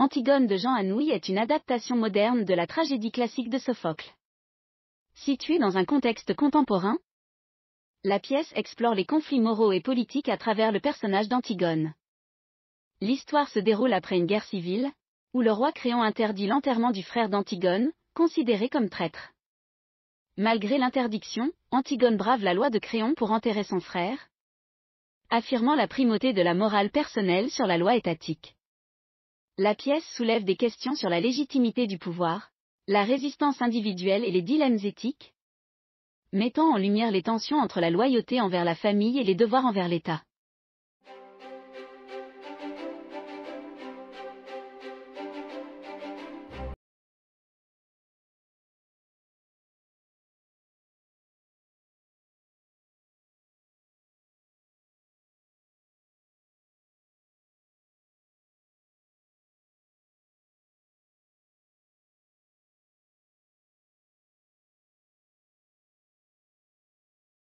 Antigone de Jean Anouilh est une adaptation moderne de la tragédie classique de Sophocle. Située dans un contexte contemporain, la pièce explore les conflits moraux et politiques à travers le personnage d'Antigone. L'histoire se déroule après une guerre civile, où le roi Créon interdit l'enterrement du frère d'Antigone, considéré comme traître. Malgré l'interdiction, Antigone brave la loi de Créon pour enterrer son frère, affirmant la primauté de la morale personnelle sur la loi étatique. La pièce soulève des questions sur la légitimité du pouvoir, la résistance individuelle et les dilemmes éthiques, mettant en lumière les tensions entre la loyauté envers la famille et les devoirs envers l'État.